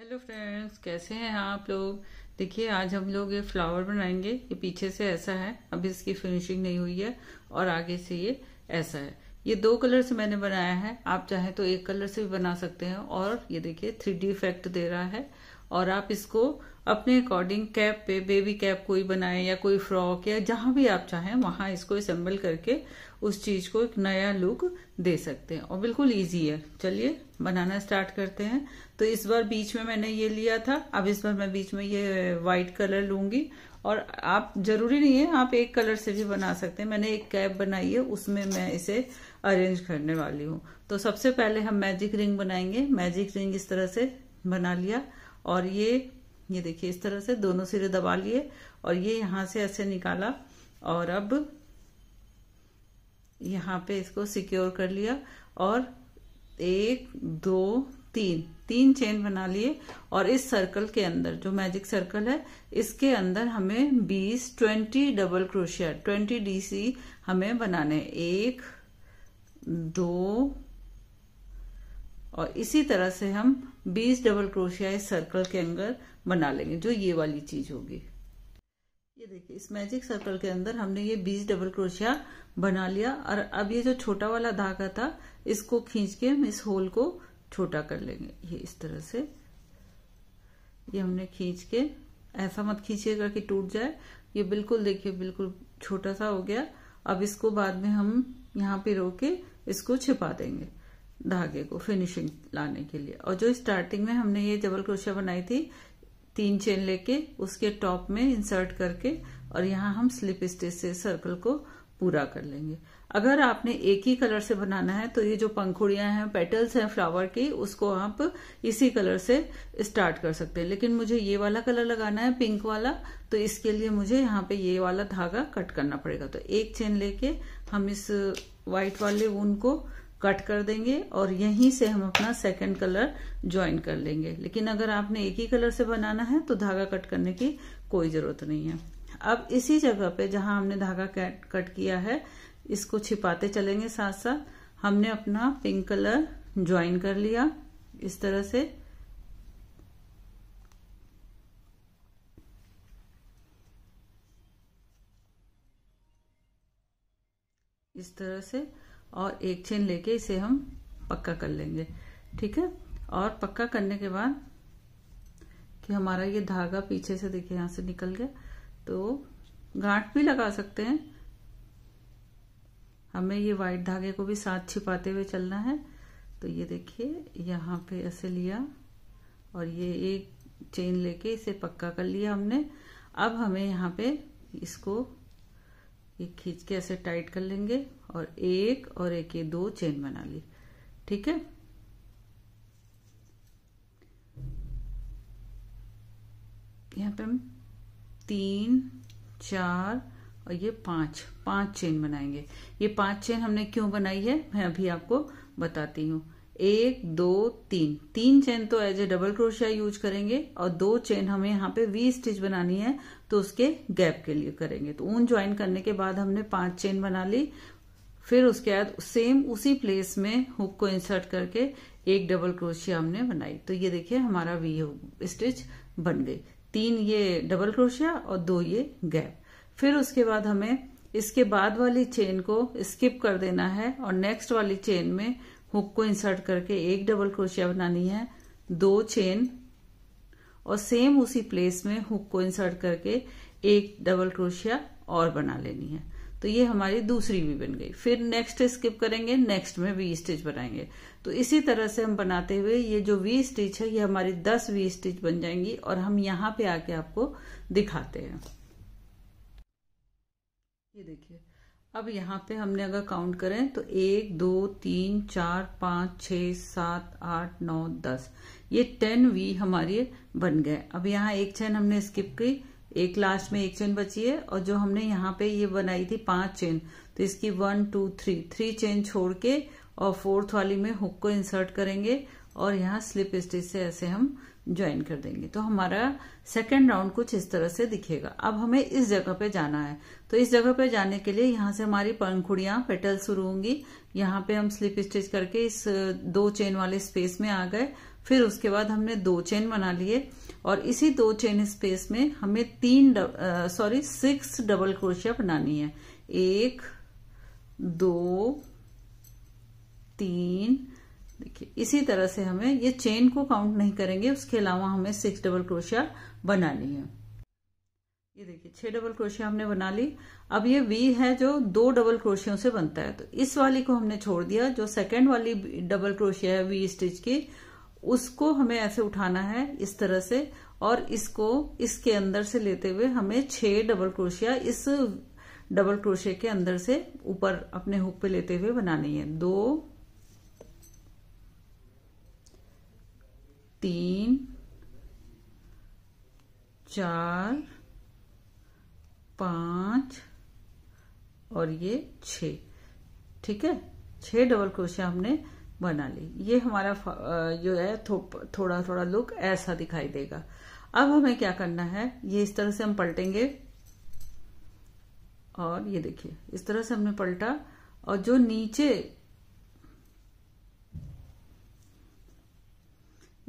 hello friends कैसे हैं आप लोग देखिए आज हम लोग ये फ्लावर बनाएंगे ये पीछे से ऐसा है अभी इसकी फिनिशिंग नहीं हुई है और आगे से ये ऐसा है ये दो कलर से मैंने बनाया है आप चाहे तो एक कलर से भी बना सकते हैं और ये देखिए थ्री डी इफेक्ट दे रहा है और आप इसको अपने अकॉर्डिंग कैप पे बेबी कैप कोई बनाए या कोई फ्रॉक या जहां भी आप चाहें वहां इसको असेंबल करके उस चीज़ को एक नया लुक दे सकते हैं और बिल्कुल ईजी है चलिए बनाना स्टार्ट करते हैं तो इस बार बीच में मैंने ये लिया था अब इस बार मैं बीच में ये व्हाइट कलर लूंगी और आप जरूरी नहीं है आप एक कलर से भी बना सकते हैं मैंने एक कैप बनाई है उसमें मैं इसे अरेंज करने वाली हूं तो सबसे पहले हम मैजिक रिंग बनाएंगे मैजिक रिंग इस तरह से बना लिया और ये ये देखिए इस तरह से दोनों सिरे दबा लिए और ये यहाँ से ऐसे निकाला और अब यहाँ पे इसको सिक्योर कर लिया और एक दो तीन तीन चेन बना लिए और इस सर्कल के अंदर जो मैजिक सर्कल है इसके अंदर हमें बीस twenty double crochet twenty DC हमें बनाने एक दो और इसी तरह से हम 20 डबल क्रोशिया इस सर्कल के अंदर बना लेंगे जो ये वाली चीज होगी ये देखिए इस मैजिक सर्कल के अंदर हमने ये 20 डबल क्रोशिया बना लिया और अब ये जो छोटा वाला धागा था इसको खींच के हम इस होल को छोटा कर लेंगे ये इस तरह से ये हमने खींच के ऐसा मत खींचेगा कि टूट जाए ये बिल्कुल देखिए बिल्कुल छोटा सा हो गया अब इसको बाद में हम यहाँ पे रोके इसको छिपा देंगे धागे को फिनिशिंग लाने के लिए और जो स्टार्टिंग में हमने ये डबल क्रोशिया बनाई थी तीन चेन लेके उसके टॉप में इंसर्ट करके और यहाँ हम स्लिप स्टिच से सर्कल को पूरा कर लेंगे अगर आपने एक ही कलर से बनाना है तो ये जो पंखुड़ियां हैं पेटल्स हैं फ्लावर की उसको आप इसी कलर से स्टार्ट कर सकते हैं लेकिन मुझे ये वाला कलर लगाना है पिंक वाला तो इसके लिए मुझे यहाँ पे ये वाला धागा कट करना पड़ेगा तो एक चेन लेके हम इस व्हाइट वाले ऊन को कट कर देंगे और यहीं से हम अपना सेकंड कलर ज्वाइन कर लेंगे लेकिन अगर आपने एक ही कलर से बनाना है तो धागा कट करने की कोई ज़रूरत नहीं है अब इसी जगह पे जहां हमने धागा कट किया है इसको छिपाते चलेंगे साथ साथ हमने अपना पिंक कलर ज्वाइन कर लिया इस तरह से इस तरह से और एक चेन लेके इसे हम पक्का कर लेंगे ठीक है और पक्का करने के बाद कि हमारा ये धागा पीछे से देखिए यहाँ से निकल गया तो गांठ भी लगा सकते हैं हमें ये व्हाइट धागे को भी साथ छिपाते हुए चलना है तो ये देखिए यहाँ पे ऐसे लिया और ये एक चेन लेके इसे पक्का कर लिया हमने अब हमें यहाँ पे इसको ये खींच के ऐसे टाइट कर लेंगे और एक और एक ये दो चेन बना ली ठीक है यहाँ पे हम तीन चार और ये पांच पांच चेन बनाएंगे ये पांच चेन हमने क्यों बनाई है मैं अभी आपको बताती हूँ एक दो तीन तीन चेन तो as a double crochet use करेंगे और दो चेन हमें यहाँ पे वी स्टिच बनानी है तो उसके गैप के लिए करेंगे तो ऊन ज्वाइन करने के बाद हमने पांच चेन बना ली फिर उसके बाद सेम उसी प्लेस में हुक को इंसर्ट करके एक डबल क्रोशिया हमने बनाई तो ये देखिए हमारा वी स्टिच बन गई तीन ये डबल क्रोशिया और दो ये गैप फिर उसके बाद हमें इसके बाद वाली चेन को स्किप कर देना है और नेक्स्ट वाली चेन में हुक को इंसर्ट करके एक डबल क्रोशिया बनानी है दो चेन और सेम उसी प्लेस में हुक को इंसर्ट करके एक डबल क्रोशिया और बना लेनी है तो ये हमारी दूसरी वी बन गई फिर नेक्स्ट स्किप करेंगे नेक्स्ट में वी स्टिच बनाएंगे तो इसी तरह से हम बनाते हुए ये जो वी स्टिच है ये हमारी दस वी स्टिच बन जाएंगी और हम यहाँ पे आके आपको दिखाते हैं ये देखिए अब यहाँ पे हमने अगर काउंट करें तो एक दो तीन चार पांच छ सात आठ नौ दस ये टेन वी हमारे बन गए अब यहाँ एक चैन हमने स्किप की एक लास्ट में एक चेन बची है और जो हमने यहाँ पे ये बनाई थी पांच चेन तो इसकी one two three three chain छोड़ के और फोर्थ वाली में हुक को इंसर्ट करेंगे और यहाँ स्लिप स्टिच से ऐसे हम ज्वाइन कर देंगे तो हमारा सेकेंड राउंड कुछ इस तरह से दिखेगा अब हमें इस जगह पे जाना है तो इस जगह पे जाने के लिए यहाँ से हमारी पंखुड़ियां पेटल शुरू होंगी यहाँ पे हम स्लिप स्टिच करके इस दो चेन वाले स्पेस में आ गए फिर उसके बाद हमने दो चेन बना लिए और इसी दो चेन स्पेस में हमें तीन सॉरी सिक्स डबल क्रोशिया बनानी है एक दो तीन देखिए इसी तरह से हमें ये चेन को काउंट नहीं करेंगे उसके अलावा हमें सिक्स डबल क्रोशिया बनानी है ये देखिए छह डबल क्रोशिया हमने बना ली अब ये वी है जो दो डबल क्रोशियों से बनता है तो इस वाली को हमने छोड़ दिया जो सेकंड वाली डबल क्रोशिया है वी स्टिच की उसको हमें ऐसे उठाना है इस तरह से और इसको इसके अंदर से लेते हुए हमें छह डबल क्रोशिया इस डबल क्रोशे के अंदर से ऊपर अपने हुक पे लेते हुए बनानी है दो तीन चार पांच और ये छ ठीक है छह डबल क्रोशिया हमने बना ली ये हमारा जो है थो, थोड़ा थोड़ा लुक ऐसा दिखाई देगा अब हमें क्या करना है ये इस तरह से हम पलटेंगे और ये देखिए इस तरह से हमने पलटा और जो नीचे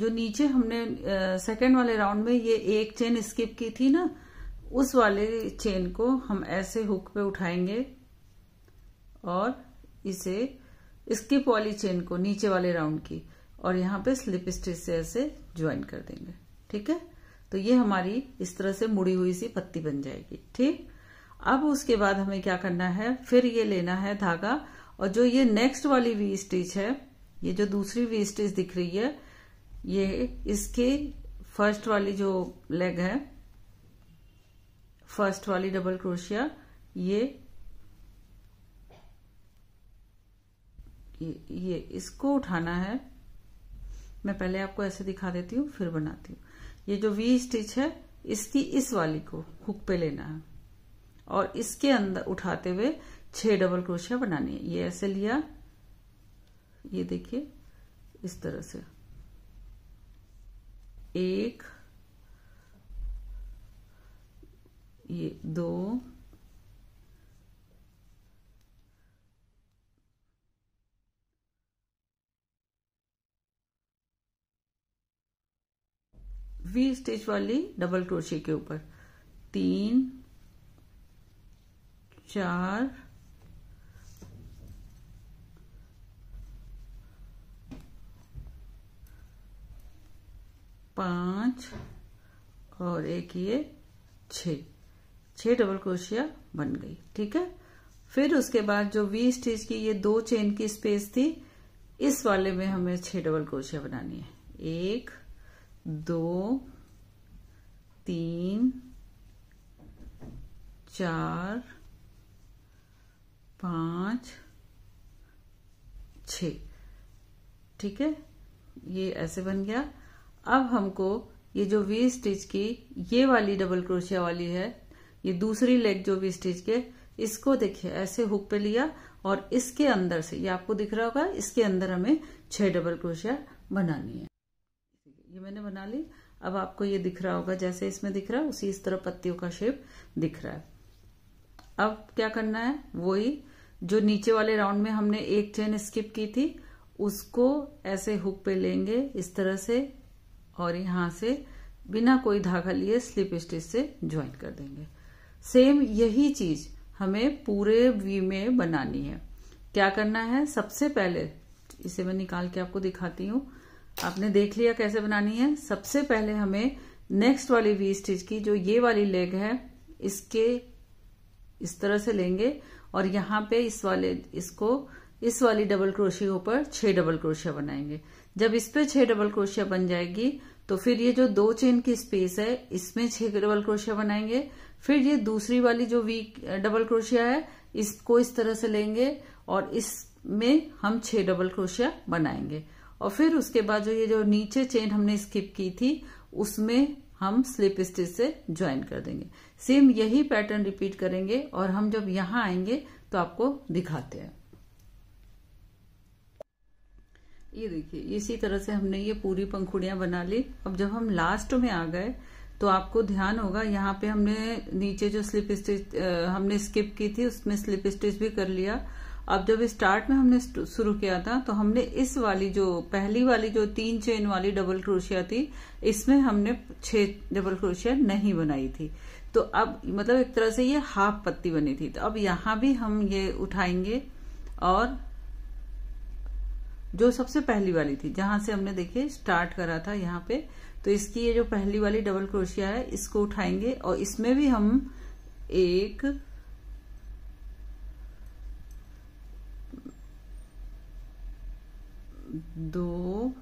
जो नीचे हमने सेकंड वाले राउंड में ये एक चेन स्किप की थी ना उस वाले चेन को हम ऐसे हुक पे उठाएंगे और इसे स्किप वाली चेन को नीचे वाले राउंड की और यहाँ पे स्लिप स्टिच से ऐसे ज्वाइन कर देंगे ठीक है तो ये हमारी इस तरह से मुड़ी हुई सी पत्ती बन जाएगी ठीक अब उसके बाद हमें क्या करना है फिर ये लेना है धागा और जो ये नेक्स्ट वाली वी स्टिच है ये जो दूसरी वी स्टिच दिख रही है ये इसके फर्स्ट वाली जो लेग है फर्स्ट वाली डबल क्रोशिया ये ये इसको उठाना है मैं पहले आपको ऐसे दिखा देती हूँ फिर बनाती हूँ ये जो वी स्टिच है इसकी इस वाली को हुक पे लेना है और इसके अंदर उठाते हुए छह डबल क्रोशिया बनानी है ये ऐसे लिया ये देखिए इस तरह से एक ये दो वी स्टिच वाली डबल क्रोशे के ऊपर तीन चार पांच और एक ये छ छह डबल क्रोशिया बन गई ठीक है फिर उसके बाद जो वी स्टिच की ये दो चेन की स्पेस थी इस वाले में हमें छह डबल क्रोशिया बनानी है एक दो तीन चार पांच छ ठीक है ये ऐसे बन गया अब हमको ये जो वी स्टिच की ये वाली डबल क्रोशिया वाली है ये दूसरी लेग जो वी स्टिच के इसको देखिए ऐसे हुक पे लिया और इसके अंदर से ये आपको दिख रहा होगा इसके अंदर हमें छह डबल क्रोशिया बनानी है ये मैंने बना ली अब आपको ये दिख रहा होगा जैसे इसमें दिख रहा है उसी इस तरह पत्तियों का शेप दिख रहा है अब क्या करना है वही जो नीचे वाले राउंड में हमने एक चेन स्किप की थी उसको ऐसे हुक पे लेंगे इस तरह से और यहां से बिना कोई धागा लिए स्लिप स्टिच से ज्वाइन कर देंगे सेम यही चीज हमें पूरे वी में बनानी है क्या करना है सबसे पहले इसे मैं निकाल के आपको दिखाती हूँ आपने देख लिया कैसे बनानी है सबसे पहले हमें नेक्स्ट वाली वी स्टिच की जो ये वाली लेग है इसके इस तरह से लेंगे और यहाँ पे इस वाले इसको इस वाली डबल क्रोशिया ऊपर छह डबल क्रोशिया बनाएंगे जब इस पे छह डबल क्रोशिया बन जाएगी तो फिर ये जो दो चेन की स्पेस है इसमें छह डबल क्रोशिया बनाएंगे फिर ये दूसरी वाली जो वी डबल क्रोशिया है इसको इस तरह से लेंगे और इसमें हम छह डबल क्रोशिया बनाएंगे और फिर उसके बाद जो ये जो नीचे चेन हमने स्किप की थी उसमें हम स्लिप स्टिच से ज्वाइन कर देंगे सेम यही पैटर्न रिपीट करेंगे और हम जब यहां आएंगे तो आपको दिखाते हैं ये देखिए इसी तरह से हमने ये पूरी पंखुड़िया बना ली अब जब हम लास्ट में आ गए तो आपको ध्यान होगा यहाँ पे हमने नीचे जो स्लिप स्टिच हमने स्किप की थी उसमें स्लिप स्टिच भी कर लिया अब जब स्टार्ट में हमने शुरू किया था तो हमने इस वाली जो पहली वाली जो तीन चेन वाली डबल क्रोशिया थी इसमें हमने छह डबल क्रोशिया नहीं बनाई थी तो अब मतलब एक तरह से ये हाफ पत्ती बनी थी तो अब यहां भी हम ये उठाएंगे और जो सबसे पहली वाली थी जहां से हमने देखिए स्टार्ट करा था यहाँ पे तो इसकी ये जो पहली वाली डबल क्रोशिया है इसको उठाएंगे और इसमें भी हम एक दो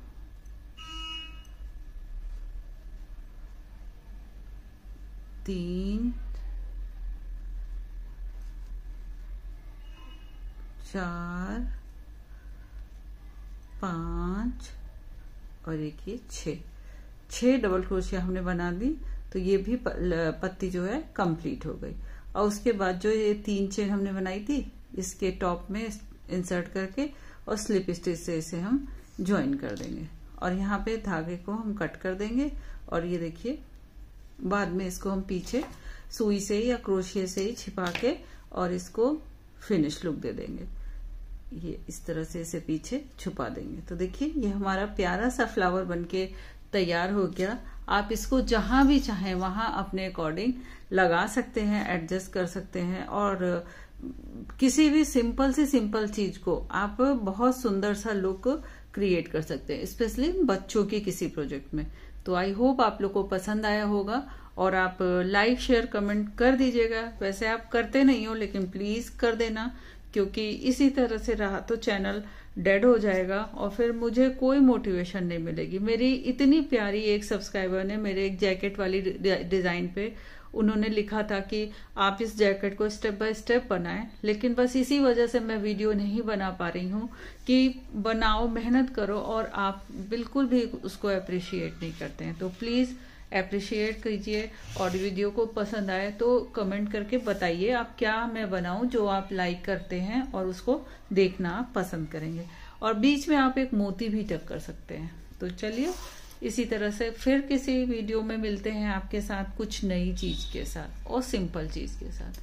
तीन चार पांच और एक ये छ छह डबल क्रोशिया हमने बना दी तो ये भी पत्ती जो है कंप्लीट हो गई और उसके बाद जो ये तीन चेन हमने बनाई थी इसके टॉप में इंसर्ट करके और स्लिप स्टिच से इसे हम ज्वाइन कर देंगे और यहाँ पे धागे को हम कट कर देंगे और ये देखिए बाद में इसको हम पीछे सुई से या क्रोशिये से ही छिपा के और इसको फिनिश लुक दे देंगे ये इस तरह से इसे पीछे छुपा देंगे तो देखिए ये हमारा प्यारा सा फ्लावर बनके तैयार हो गया आप इसको जहां भी चाहें वहां अपने अकॉर्डिंग लगा सकते हैं एडजस्ट कर सकते हैं और किसी भी सिंपल से सिंपल चीज को आप बहुत सुंदर सा लुक क्रिएट कर सकते हैं स्पेशली बच्चों के किसी प्रोजेक्ट में तो आई होप आप लोग को पसंद आया होगा और आप लाइक शेयर कमेंट कर दीजिएगा वैसे आप करते नहीं हो लेकिन प्लीज कर देना क्योंकि इसी तरह से रहा तो चैनल डेड हो जाएगा और फिर मुझे कोई मोटिवेशन नहीं मिलेगी मेरी इतनी प्यारी एक सब्सक्राइबर ने मेरे एक जैकेट वाली डिजाइन पे उन्होंने लिखा था कि आप इस जैकेट को स्टेप बाय स्टेप बनाएं लेकिन बस इसी वजह से मैं वीडियो नहीं बना पा रही हूं कि बनाओ मेहनत करो और आप बिल्कुल भी उसको अप्रिशिएट नहीं करते हैं तो प्लीज़ अप्रिशिएट कीजिए और वीडियो को पसंद आए तो कमेंट करके बताइए आप क्या मैं बनाऊं जो आप लाइक करते हैं और उसको देखना पसंद करेंगे और बीच में आप एक मोती भी टक कर सकते हैं तो चलिए इसी तरह से फिर किसी वीडियो में मिलते हैं आपके साथ कुछ नई चीज़ के साथ और सिंपल चीज़ के साथ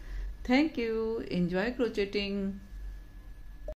थैंक यू एंजॉय क्रोचेटिंग